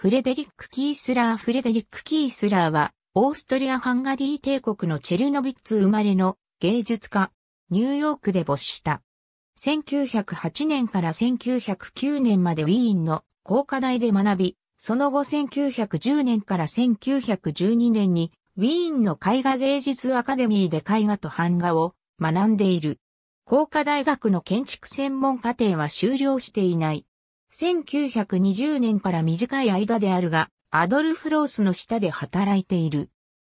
フレデリック・キースラーフレデリック・キースラーは、オーストリア・ハンガリー帝国のチェルノビッツ生まれの芸術家、ニューヨークで没した。1908年から1909年までウィーンの工科大で学び、その後1910年から1912年にウィーンの絵画芸術アカデミーで絵画と版画を学んでいる。工科大学の建築専門課程は修了していない。1920年から短い間であるが、アドルフ・ロースの下で働いている。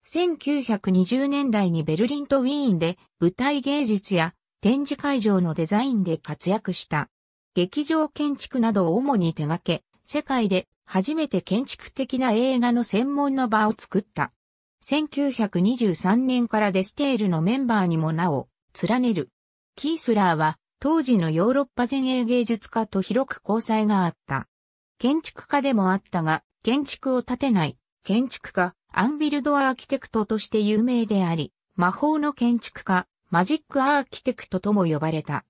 1920年代にベルリンとウィーンで舞台芸術や展示会場のデザインで活躍した。劇場建築などを主に手掛け、世界で初めて建築的な映画の専門の場を作った。1923年からデステールのメンバーにもなお、連ねる。キースラーは当時のヨーロッパ前衛芸術家と広く交際があった。建築家でもあったが、建築を建てない、建築家、アンビルドアーキテクトとして有名であり、魔法の建築家、マジックアーキテクトとも呼ばれた。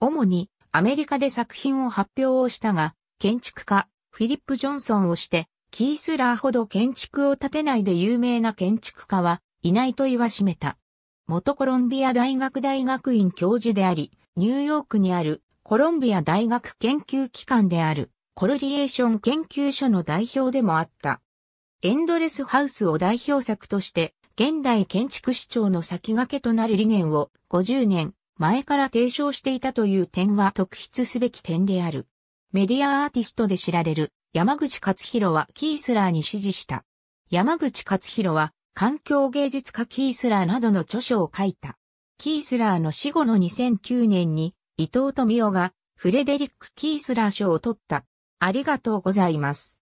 主にアメリカで作品を発表をしたが、建築家、フィリップ・ジョンソンをして、キースラーほど建築を建てないで有名な建築家はいないと言わしめた。元コロンビア大学大学院教授であり、ニューヨークにあるコロンビア大学研究機関であるコルリエーション研究所の代表でもあった。エンドレスハウスを代表作として、現代建築市長の先駆けとなる理念を50年前から提唱していたという点は特筆すべき点である。メディアアーティストで知られる山口勝弘はキースラーに支持した。山口勝弘は環境芸術家キースラーなどの著書を書いた。キースラーの死後の2009年に伊藤富夫がフレデリック・キースラー賞を取った。ありがとうございます。